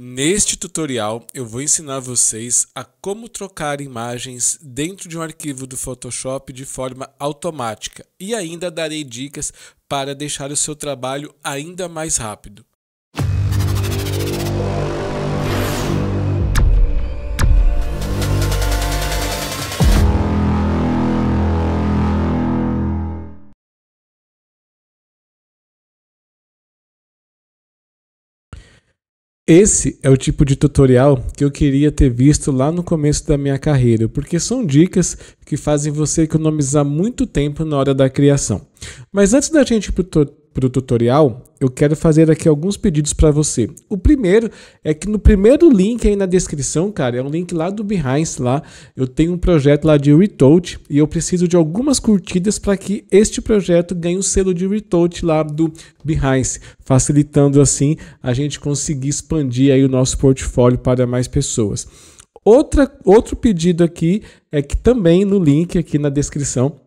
Neste tutorial eu vou ensinar vocês a como trocar imagens dentro de um arquivo do Photoshop de forma automática e ainda darei dicas para deixar o seu trabalho ainda mais rápido. Esse é o tipo de tutorial que eu queria ter visto lá no começo da minha carreira, porque são dicas que fazem você economizar muito tempo na hora da criação. Mas antes da gente ir para o para o tutorial, eu quero fazer aqui alguns pedidos para você. O primeiro é que no primeiro link aí na descrição, cara, é um link lá do Behinds lá, eu tenho um projeto lá de retouch e eu preciso de algumas curtidas para que este projeto ganhe o selo de retouch lá do Behinds, facilitando assim a gente conseguir expandir aí o nosso portfólio para mais pessoas. Outra, outro pedido aqui é que também no link aqui na descrição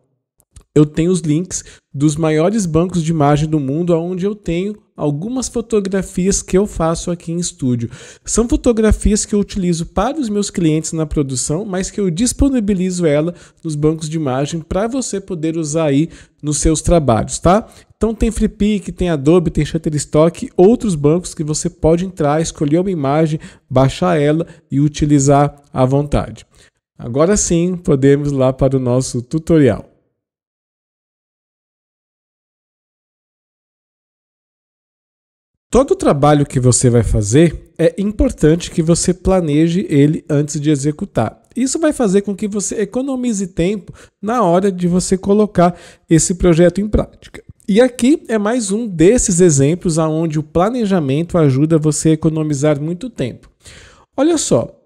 eu tenho os links dos maiores bancos de imagem do mundo, onde eu tenho algumas fotografias que eu faço aqui em estúdio. São fotografias que eu utilizo para os meus clientes na produção, mas que eu disponibilizo ela nos bancos de imagem para você poder usar aí nos seus trabalhos, tá? Então tem FreePic, tem Adobe, tem Shutterstock, outros bancos que você pode entrar, escolher uma imagem, baixar ela e utilizar à vontade. Agora sim, podemos ir lá para o nosso tutorial. Todo trabalho que você vai fazer é importante que você planeje ele antes de executar. Isso vai fazer com que você economize tempo na hora de você colocar esse projeto em prática. E aqui é mais um desses exemplos onde o planejamento ajuda você a economizar muito tempo. Olha só,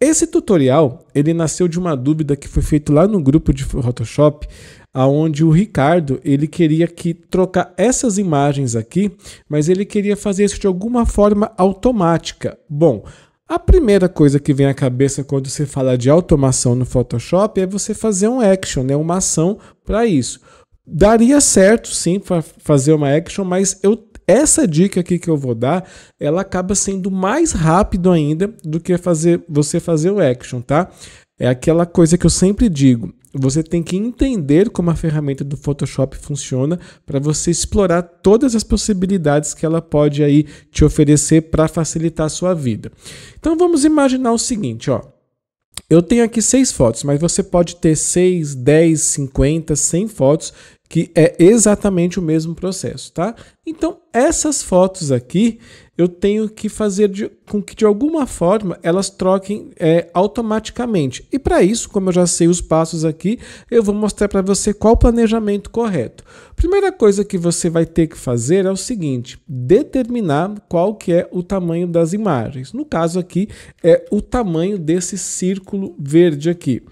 esse tutorial ele nasceu de uma dúvida que foi feita lá no grupo de Photoshop aonde o Ricardo ele queria que trocar essas imagens aqui, mas ele queria fazer isso de alguma forma automática. Bom, a primeira coisa que vem à cabeça quando se fala de automação no Photoshop é você fazer um action, né, uma ação para isso. Daria certo sim para fazer uma action, mas eu essa dica aqui que eu vou dar, ela acaba sendo mais rápido ainda do que fazer você fazer o action, tá? É aquela coisa que eu sempre digo. Você tem que entender como a ferramenta do Photoshop funciona para você explorar todas as possibilidades que ela pode aí te oferecer para facilitar a sua vida. Então vamos imaginar o seguinte, ó. Eu tenho aqui seis fotos, mas você pode ter 6, 10, 50, 100 fotos que é exatamente o mesmo processo, tá? Então, essas fotos aqui, eu tenho que fazer de, com que de alguma forma elas troquem é, automaticamente. E para isso, como eu já sei os passos aqui, eu vou mostrar para você qual o planejamento correto. Primeira coisa que você vai ter que fazer é o seguinte, determinar qual que é o tamanho das imagens. No caso aqui, é o tamanho desse círculo verde aqui.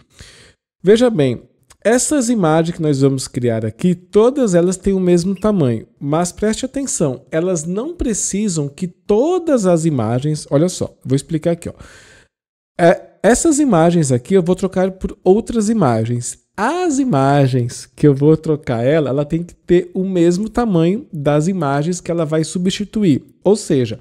Veja bem, essas imagens que nós vamos criar aqui, todas elas têm o mesmo tamanho, mas preste atenção, elas não precisam que todas as imagens, olha só, vou explicar aqui, ó. É, essas imagens aqui eu vou trocar por outras imagens. As imagens que eu vou trocar ela, ela tem que ter o mesmo tamanho das imagens que ela vai substituir. Ou seja,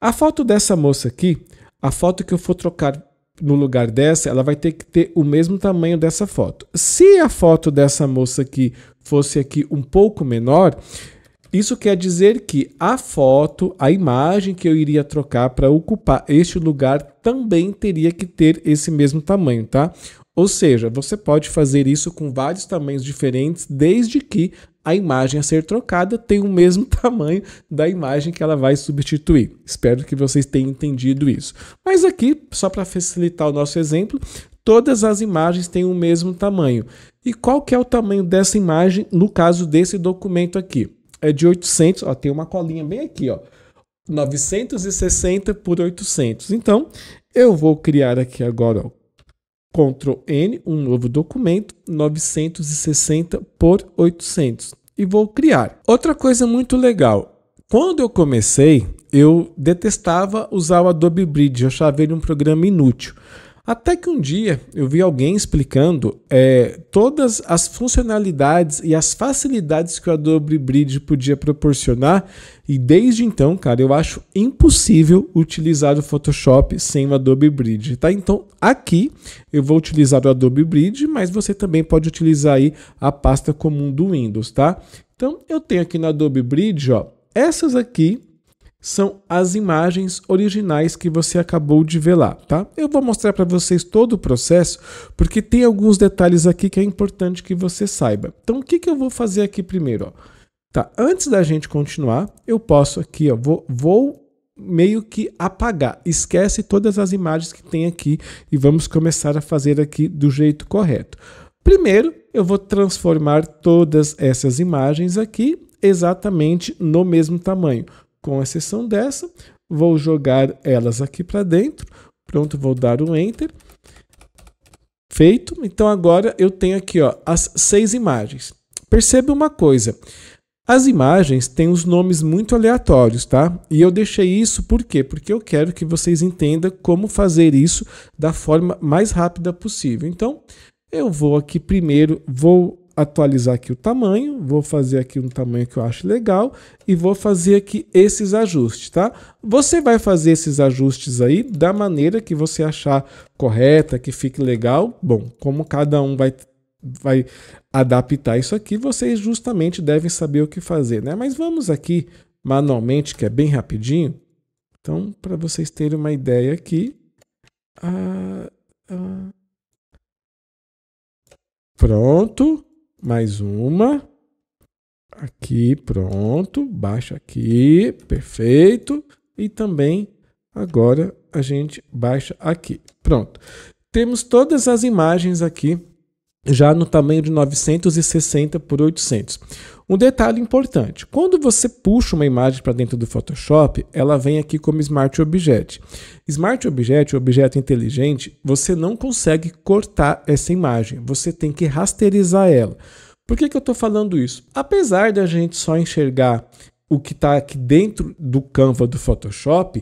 a foto dessa moça aqui, a foto que eu for trocar no lugar dessa, ela vai ter que ter o mesmo tamanho dessa foto. Se a foto dessa moça aqui fosse aqui um pouco menor, isso quer dizer que a foto, a imagem que eu iria trocar para ocupar este lugar também teria que ter esse mesmo tamanho, tá? Ou seja, você pode fazer isso com vários tamanhos diferentes, desde que a imagem a ser trocada tem o mesmo tamanho da imagem que ela vai substituir. Espero que vocês tenham entendido isso. Mas aqui, só para facilitar o nosso exemplo, todas as imagens têm o mesmo tamanho. E qual que é o tamanho dessa imagem no caso desse documento aqui? É de 800, ó, tem uma colinha bem aqui, ó. 960 por 800. Então, eu vou criar aqui agora ó, Ctrl N, um novo documento, 960 por 800 e vou criar. Outra coisa muito legal, quando eu comecei, eu detestava usar o Adobe Bridge, eu achava ele um programa inútil. Até que um dia eu vi alguém explicando é, todas as funcionalidades e as facilidades que o Adobe Bridge podia proporcionar, e desde então, cara, eu acho impossível utilizar o Photoshop sem o Adobe Bridge, tá? Então aqui eu vou utilizar o Adobe Bridge, mas você também pode utilizar aí a pasta comum do Windows, tá? Então eu tenho aqui no Adobe Bridge, ó, essas aqui são as imagens originais que você acabou de ver lá, tá? Eu vou mostrar para vocês todo o processo, porque tem alguns detalhes aqui que é importante que você saiba. Então, o que, que eu vou fazer aqui primeiro? Ó? Tá, antes da gente continuar, eu posso aqui, ó, vou, vou meio que apagar. Esquece todas as imagens que tem aqui e vamos começar a fazer aqui do jeito correto. Primeiro, eu vou transformar todas essas imagens aqui exatamente no mesmo tamanho com exceção dessa, vou jogar elas aqui para dentro, pronto, vou dar um Enter, feito, então agora eu tenho aqui ó, as seis imagens. Perceba uma coisa, as imagens têm os nomes muito aleatórios, tá? E eu deixei isso por quê? Porque eu quero que vocês entendam como fazer isso da forma mais rápida possível. Então, eu vou aqui primeiro, vou atualizar aqui o tamanho, vou fazer aqui um tamanho que eu acho legal e vou fazer aqui esses ajustes, tá? Você vai fazer esses ajustes aí da maneira que você achar correta, que fique legal. Bom, como cada um vai vai adaptar isso aqui, vocês justamente devem saber o que fazer, né? Mas vamos aqui manualmente, que é bem rapidinho. Então, para vocês terem uma ideia aqui, ah, ah, pronto. Mais uma. Aqui, pronto. Baixa aqui. Perfeito. E também agora a gente baixa aqui. Pronto. Temos todas as imagens aqui já no tamanho de 960 por 800. Um detalhe importante: quando você puxa uma imagem para dentro do Photoshop, ela vem aqui como Smart Object. Smart Object, objeto inteligente, você não consegue cortar essa imagem, você tem que rasterizar ela. Por que, que eu estou falando isso? Apesar da gente só enxergar o que está aqui dentro do Canva do Photoshop,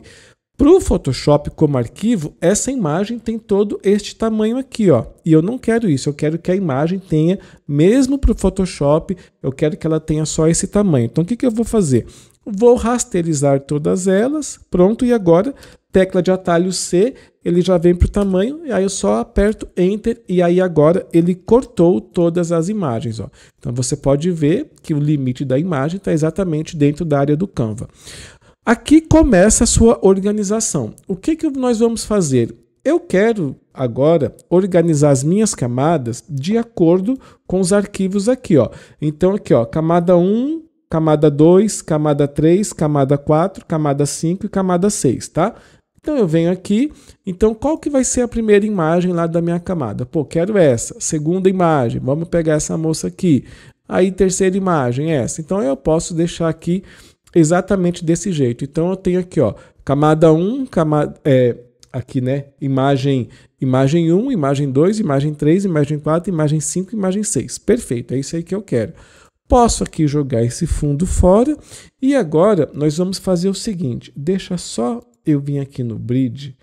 para o Photoshop como arquivo, essa imagem tem todo este tamanho aqui, ó. E eu não quero isso, eu quero que a imagem tenha, mesmo para o Photoshop, eu quero que ela tenha só esse tamanho. Então o que, que eu vou fazer? Vou rasterizar todas elas, pronto, e agora, tecla de atalho C, ele já vem para o tamanho, e aí eu só aperto Enter, e aí agora ele cortou todas as imagens. Ó. Então você pode ver que o limite da imagem está exatamente dentro da área do Canva. Aqui começa a sua organização. O que, que nós vamos fazer? Eu quero agora organizar as minhas camadas de acordo com os arquivos aqui, ó. Então aqui, ó, camada 1, camada 2, camada 3, camada 4, camada 5 e camada 6, tá? Então eu venho aqui, então qual que vai ser a primeira imagem lá da minha camada? Pô, quero essa. Segunda imagem, vamos pegar essa moça aqui. Aí terceira imagem, essa. Então eu posso deixar aqui exatamente desse jeito. Então eu tenho aqui, ó, camada 1, camada, é, aqui, né? Imagem, imagem 1, imagem 2, imagem 3, imagem 4, imagem 5, imagem 6. Perfeito, é isso aí que eu quero. Posso aqui jogar esse fundo fora. E agora nós vamos fazer o seguinte, deixa só eu vim aqui no bridge,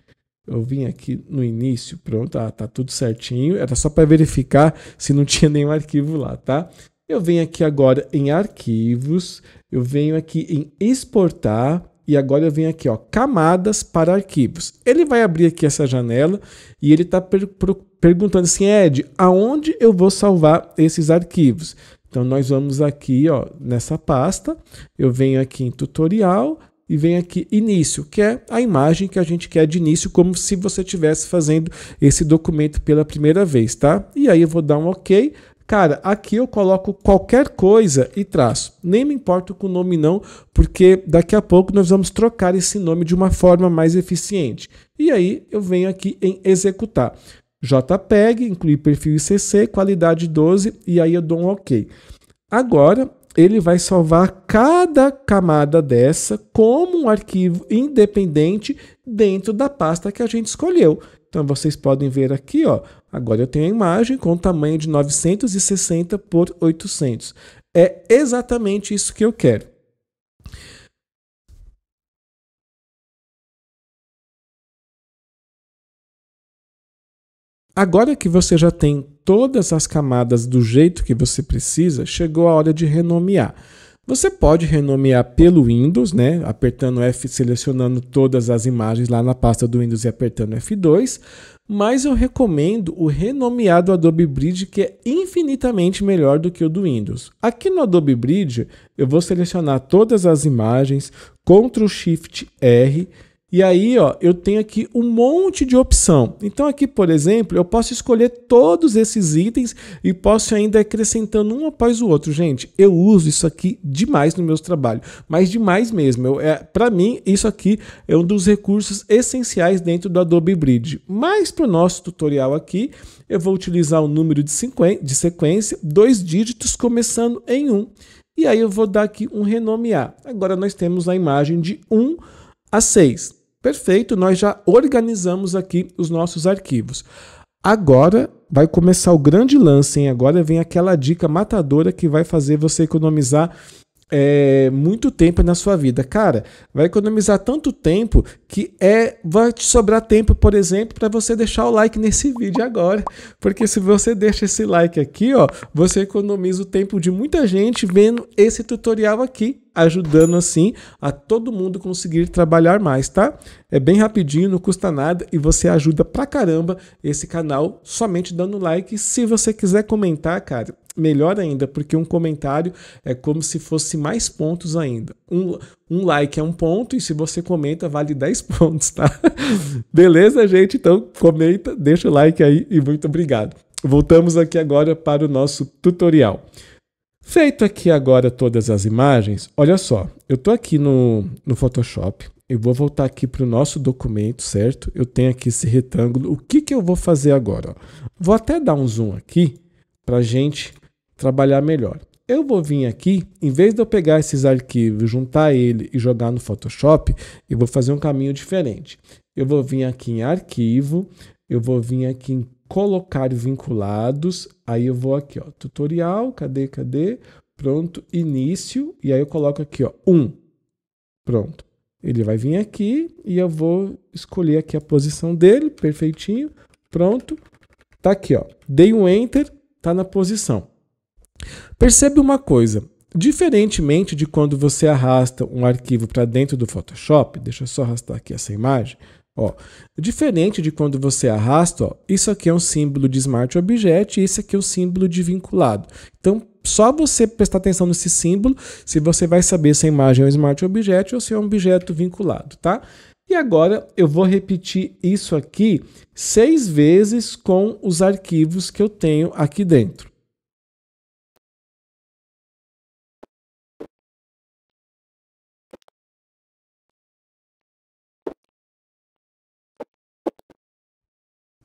eu vim aqui no início, pronto, ah, tá tudo certinho. Era só para verificar se não tinha nenhum arquivo lá, tá? Eu venho aqui agora em arquivos, eu venho aqui em exportar e agora eu venho aqui, ó, camadas para arquivos. Ele vai abrir aqui essa janela e ele está per perguntando assim, Ed, aonde eu vou salvar esses arquivos? Então nós vamos aqui, ó, nessa pasta, eu venho aqui em tutorial e venho aqui início, que é a imagem que a gente quer de início, como se você estivesse fazendo esse documento pela primeira vez, tá? E aí eu vou dar um OK. Cara, aqui eu coloco qualquer coisa e traço. Nem me importo com o nome não, porque daqui a pouco nós vamos trocar esse nome de uma forma mais eficiente. E aí eu venho aqui em executar. JPEG, incluir perfil ICC, qualidade 12 e aí eu dou um OK. Agora ele vai salvar cada camada dessa como um arquivo independente dentro da pasta que a gente escolheu. Então vocês podem ver aqui, ó, agora eu tenho a imagem com o tamanho de 960 por 800. É exatamente isso que eu quero. Agora que você já tem todas as camadas do jeito que você precisa, chegou a hora de renomear. Você pode renomear pelo Windows, né? Apertando F, selecionando todas as imagens lá na pasta do Windows e apertando F2, mas eu recomendo o renomeado Adobe Bridge, que é infinitamente melhor do que o do Windows. Aqui no Adobe Bridge, eu vou selecionar todas as imagens, Ctrl Shift R, e aí, ó, eu tenho aqui um monte de opção. Então aqui, por exemplo, eu posso escolher todos esses itens e posso ainda acrescentando um após o outro. Gente, eu uso isso aqui demais no meu trabalho, mas demais mesmo. Eu, é, para mim, isso aqui é um dos recursos essenciais dentro do Adobe Bridge. Mas para o nosso tutorial aqui, eu vou utilizar um número de, de sequência, dois dígitos começando em 1. Um. E aí eu vou dar aqui um renomear. Agora nós temos a imagem de 1 um a 6. Perfeito, nós já organizamos aqui os nossos arquivos. Agora vai começar o grande lance, hein? Agora vem aquela dica matadora que vai fazer você economizar é, muito tempo na sua vida. Cara, vai economizar tanto tempo que é vai te sobrar tempo, por exemplo, para você deixar o like nesse vídeo agora. Porque se você deixa esse like aqui, ó, você economiza o tempo de muita gente vendo esse tutorial aqui, ajudando assim a todo mundo conseguir trabalhar mais, tá? É bem rapidinho, não custa nada e você ajuda pra caramba esse canal somente dando like. Se você quiser comentar, cara, melhor ainda, porque um comentário é como se fosse mais pontos ainda. Um, um like é um ponto e se você comenta, vale 10 pontos, tá? Beleza, gente? Então comenta, deixa o like aí e muito obrigado. Voltamos aqui agora para o nosso tutorial. Feito aqui agora todas as imagens, olha só, eu estou aqui no, no Photoshop, eu vou voltar aqui para o nosso documento, certo? Eu tenho aqui esse retângulo, o que, que eu vou fazer agora? Vou até dar um zoom aqui para a gente trabalhar melhor. Eu vou vir aqui, em vez de eu pegar esses arquivos, juntar ele e jogar no Photoshop, eu vou fazer um caminho diferente. Eu vou vir aqui em arquivo, eu vou vir aqui em colocar vinculados, aí eu vou aqui, ó, tutorial, cadê, cadê? Pronto, início, e aí eu coloco aqui, ó, 1. Um. Pronto. Ele vai vir aqui e eu vou escolher aqui a posição dele, perfeitinho. Pronto. Tá aqui, ó. Dei um enter, tá na posição. Percebe uma coisa, diferentemente de quando você arrasta um arquivo para dentro do Photoshop, deixa eu só arrastar aqui essa imagem, ó, diferente de quando você arrasta, ó, isso aqui é um símbolo de Smart Object e isso aqui é um símbolo de vinculado. Então, só você prestar atenção nesse símbolo, se você vai saber se a imagem é um Smart Object ou se é um objeto vinculado, tá? E agora eu vou repetir isso aqui seis vezes com os arquivos que eu tenho aqui dentro.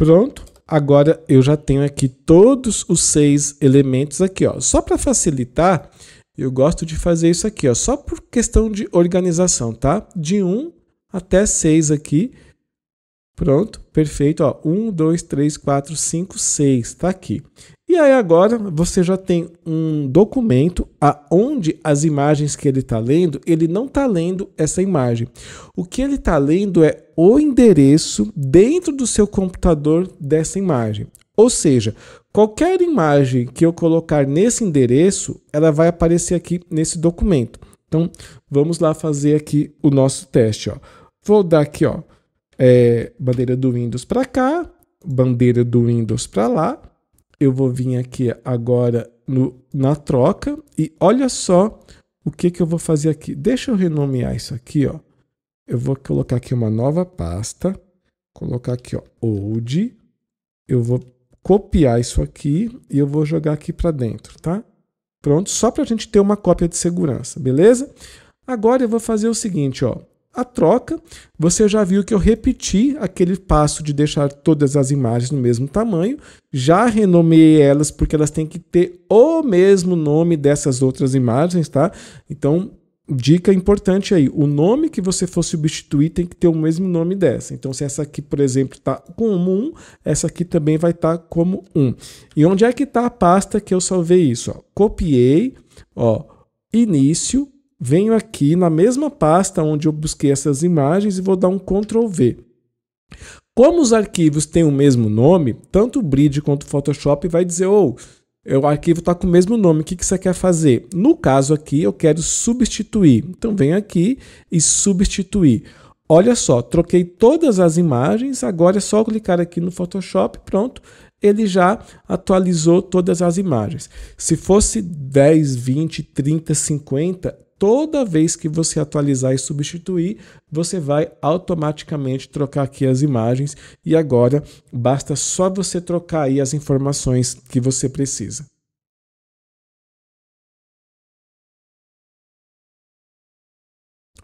Pronto. Agora eu já tenho aqui todos os seis elementos aqui, ó. Só para facilitar, eu gosto de fazer isso aqui, ó, só por questão de organização, tá? De 1 um até 6 aqui, Pronto, perfeito. Ó, 1, 2, 3, 4, 5, 6. Está aqui. E aí agora você já tem um documento aonde as imagens que ele está lendo, ele não está lendo essa imagem. O que ele está lendo é o endereço dentro do seu computador dessa imagem. Ou seja, qualquer imagem que eu colocar nesse endereço, ela vai aparecer aqui nesse documento. Então, vamos lá fazer aqui o nosso teste. Ó. Vou dar aqui, ó, é, bandeira do Windows para cá, bandeira do Windows para lá. Eu vou vir aqui agora no, na troca e olha só o que, que eu vou fazer aqui. Deixa eu renomear isso aqui, ó. Eu vou colocar aqui uma nova pasta, colocar aqui, ó, old. Eu vou copiar isso aqui e eu vou jogar aqui para dentro, tá? Pronto, só para a gente ter uma cópia de segurança, beleza? Agora eu vou fazer o seguinte, ó a troca, você já viu que eu repeti aquele passo de deixar todas as imagens no mesmo tamanho, já renomeei elas porque elas têm que ter o mesmo nome dessas outras imagens, tá? Então, dica importante aí, o nome que você for substituir tem que ter o mesmo nome dessa. Então, se essa aqui, por exemplo, está como 1, um, essa aqui também vai estar tá como 1. Um. E onde é que está a pasta que eu salvei isso? Ó, copiei, ó, início, venho aqui na mesma pasta onde eu busquei essas imagens e vou dar um Ctrl V. Como os arquivos têm o mesmo nome, tanto o Bridge quanto o Photoshop vai dizer, ou oh, o arquivo está com o mesmo nome, o que, que você quer fazer? No caso aqui, eu quero substituir. Então, venho aqui e substituir. Olha só, troquei todas as imagens, agora é só clicar aqui no Photoshop, pronto, ele já atualizou todas as imagens. Se fosse 10, 20, 30, 50, toda vez que você atualizar e substituir, você vai automaticamente trocar aqui as imagens e agora basta só você trocar aí as informações que você precisa.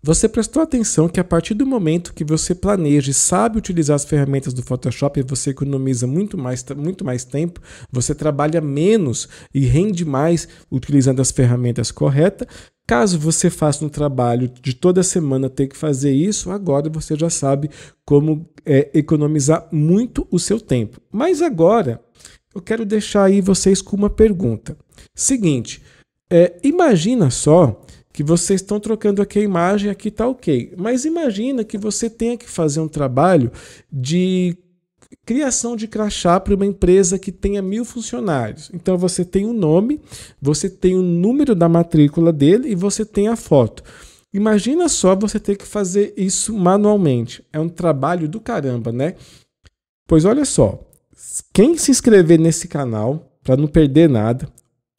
Você prestou atenção que a partir do momento que você planeja e sabe utilizar as ferramentas do Photoshop, você economiza muito mais, muito mais tempo, você trabalha menos e rende mais utilizando as ferramentas corretas. Caso você faça um trabalho de toda semana ter que fazer isso, agora você já sabe como é, economizar muito o seu tempo. Mas agora eu quero deixar aí vocês com uma pergunta. Seguinte, é, imagina só que vocês estão trocando aqui a imagem, aqui está ok. Mas imagina que você tenha que fazer um trabalho de criação de crachá para uma empresa que tenha mil funcionários. Então você tem o um nome, você tem o um número da matrícula dele e você tem a foto. Imagina só você ter que fazer isso manualmente. É um trabalho do caramba, né? Pois olha só, quem se inscrever nesse canal para não perder nada,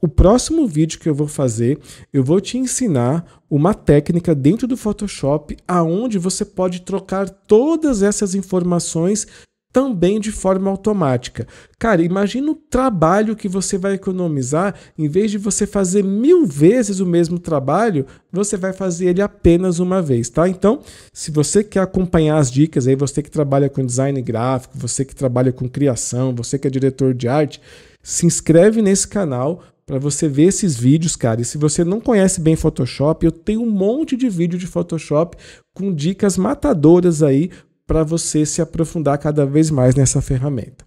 o próximo vídeo que eu vou fazer, eu vou te ensinar uma técnica dentro do Photoshop aonde você pode trocar todas essas informações também de forma automática. Cara, imagina o trabalho que você vai economizar, em vez de você fazer mil vezes o mesmo trabalho, você vai fazer ele apenas uma vez, tá? Então, se você quer acompanhar as dicas, aí você que trabalha com design gráfico, você que trabalha com criação, você que é diretor de arte, se inscreve nesse canal, para você ver esses vídeos, cara. E se você não conhece bem Photoshop, eu tenho um monte de vídeo de Photoshop com dicas matadoras aí para você se aprofundar cada vez mais nessa ferramenta.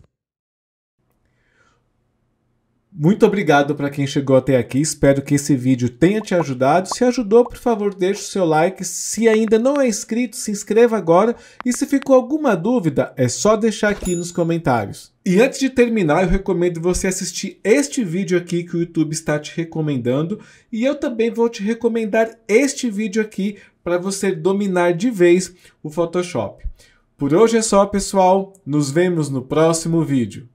Muito obrigado para quem chegou até aqui. Espero que esse vídeo tenha te ajudado. Se ajudou, por favor, deixe o seu like. Se ainda não é inscrito, se inscreva agora. E se ficou alguma dúvida, é só deixar aqui nos comentários. E antes de terminar, eu recomendo você assistir este vídeo aqui que o YouTube está te recomendando. E eu também vou te recomendar este vídeo aqui para você dominar de vez o Photoshop. Por hoje é só, pessoal. Nos vemos no próximo vídeo.